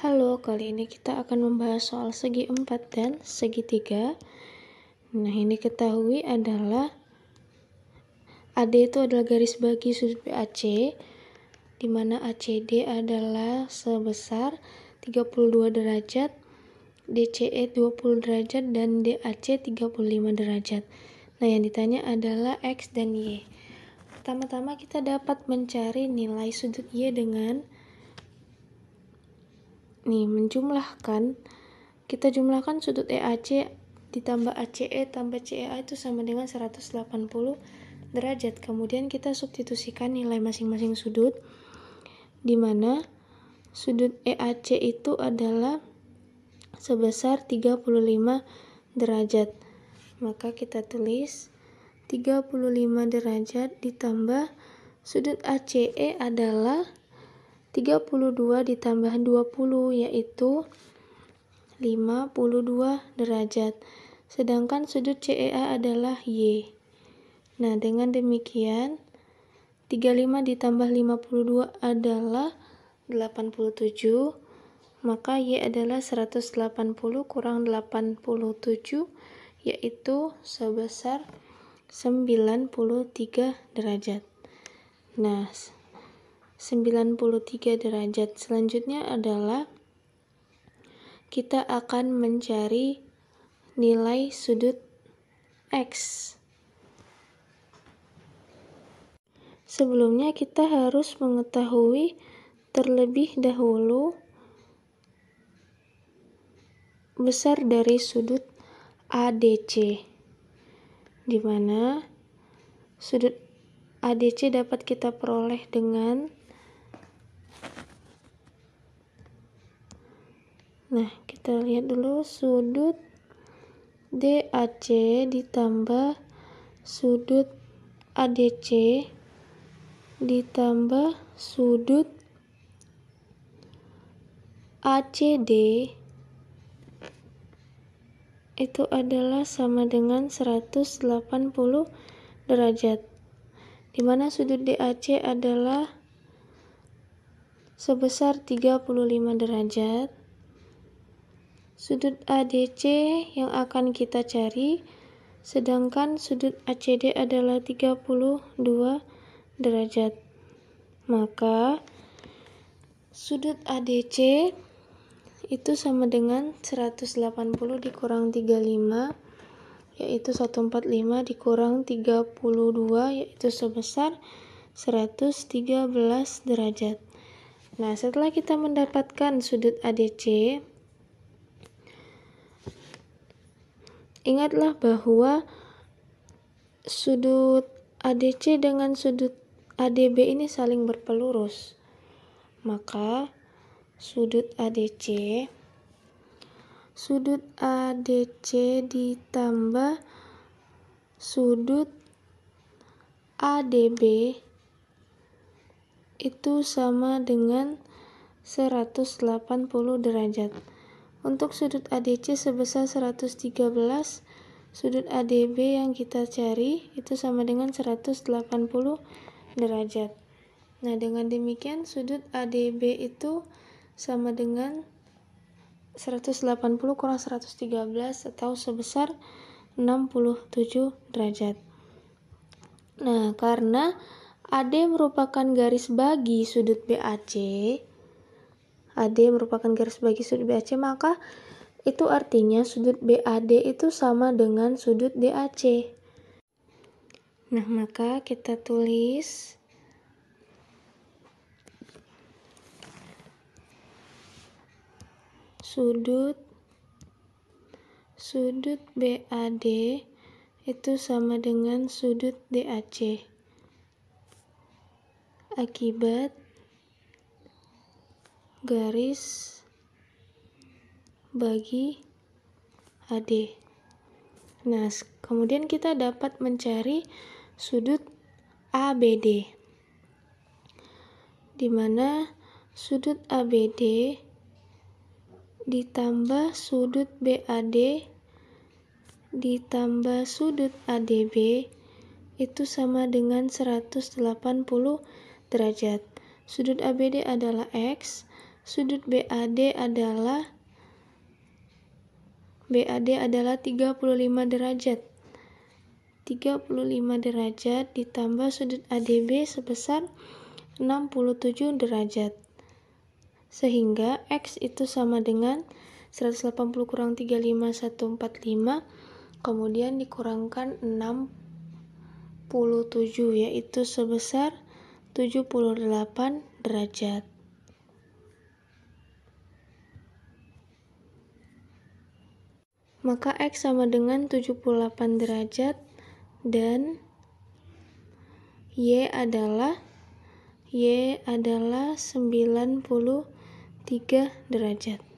Halo, kali ini kita akan membahas soal segi empat dan segi 3. Nah, ini ketahui adalah AD itu adalah garis bagi sudut BAC, di mana ACD adalah sebesar 32 derajat DCE 20 derajat dan DAC 35 derajat. Nah, yang ditanya adalah X dan Y. Pertama-tama kita dapat mencari nilai sudut Y dengan nih menjumlahkan kita jumlahkan sudut EAC ditambah ACE tambah CEA itu sama dengan 180 derajat. Kemudian kita substitusikan nilai masing-masing sudut di mana sudut EAC itu adalah sebesar 35 derajat. Maka kita tulis 35 derajat ditambah sudut ACE adalah 32 ditambah 20 yaitu 52 derajat. Sedangkan sudut CEA adalah Y. Nah, dengan demikian 35 ditambah 52 adalah 87 maka Y adalah 180 kurang 87 yaitu sebesar 93 derajat nah 93 derajat selanjutnya adalah kita akan mencari nilai sudut X sebelumnya kita harus mengetahui terlebih dahulu besar dari sudut ADC di mana sudut ADC dapat kita peroleh dengan Nah, kita lihat dulu sudut DAC ditambah sudut ADC ditambah sudut ACD itu adalah sama dengan 180 derajat, di mana sudut DAC adalah sebesar 35 derajat. Sudut ADC yang akan kita cari, sedangkan sudut ACD adalah 32 derajat. Maka, sudut ADC itu sama dengan 180 dikurang 35 yaitu 145 dikurang 32 yaitu sebesar 113 derajat. Nah, setelah kita mendapatkan sudut ADC, ingatlah bahwa sudut ADC dengan sudut ADB ini saling berpelurus. Maka, sudut ADC sudut ADC ditambah sudut ADB itu sama dengan 180 derajat untuk sudut ADC sebesar 113 sudut ADB yang kita cari itu sama dengan 180 derajat nah dengan demikian sudut ADB itu sama dengan 180 kurang 113 atau sebesar 67 derajat. Nah, karena AD merupakan garis bagi sudut BAC, AD merupakan garis bagi sudut BAC, maka itu artinya sudut BAD itu sama dengan sudut DAC. Nah, maka kita tulis sudut sudut BAD itu sama dengan sudut DAC akibat garis bagi AD nah kemudian kita dapat mencari sudut ABD dimana sudut ABD ditambah sudut BAD ditambah sudut ADB itu sama dengan 180 derajat. Sudut ABD adalah X, sudut BAD adalah BAD adalah 35 derajat. 35 derajat ditambah sudut ADB sebesar 67 derajat. Sehingga X itu sama dengan 180 kurang 35145 kemudian dikurangkan 67 yaitu sebesar 78 derajat. Maka X sama dengan 78 derajat dan Y adalah Y adalah 90 3 derajat.